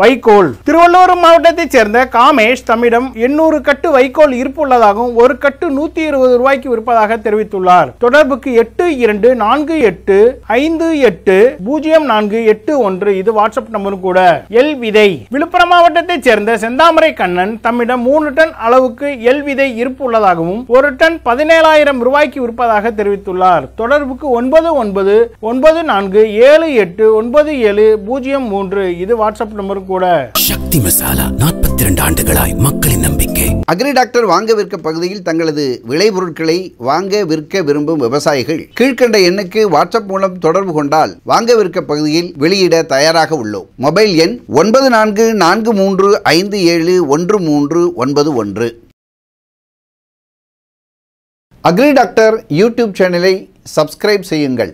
வைக்கோல் திருவள்ளூர் மாவட்டத்தைச் சேர்ந்த காமேஷ் தம்மிடம் எண்ணூறு கட்டு வைக்கோல் இருப்புள்ளதாகவும் ஒரு கட்டு நூத்தி இருபது ரூபாய்க்கு விற்பதாக தெரிவித்துள்ளார் தொடர்புக்கு எட்டு இரண்டு நான்கு எட்டு ஐந்து எட்டு பூஜ்ஜியம் நான்கு எட்டு ஒன்று இது வாட்ஸ்அப் நம்பரும் கூட எல் விதை விழுப்புரம் மாவட்டத்தைச் சேர்ந்த செந்தாமரை கண்ணன் தம்மிடம் மூணு டன் அளவுக்கு எல் விதை இருப்பு உள்ளதாகவும் ஒரு டன் பதினேழாயிரம் ரூபாய்க்கு விற்பதாக தெரிவித்துள்ளார் தொடர்புக்கு ஒன்பது ஒன்பது ஒன்பது நான்கு ஏழு எட்டு ஒன்பது ஏழு பூஜ்ஜியம் மூன்று இது வாட்ஸ்அப் நம்பர் டாக்டர் கூட சக்தி மசாலா நாற்பத்தி இரண்டு ஆண்டுகளாய் மக்களின் நம்பிக்கை அக்ரி டாக்டர் வாங்க விற்க பகுதியில் தங்களது விளைபொருட்களை வாங்க விற்க விரும்பும் விவசாயிகள் கீழ்கண்ட எண்ணுக்கு வாட்ஸ்அப் மூலம் தொடர்பு கொண்டால் வாங்க விற்க பகுதியில் வெளியிட தயாராக உள்ளோம் மொபைல் எண் ஒன்பது நான்கு நான்கு மூன்று ஐந்து ஏழு ஒன்று மூன்று ஒன்பது ஒன்று அக்ரி டாக்டர் யூடியூப் சேனலை சப்ஸ்கிரைப் செய்யுங்கள்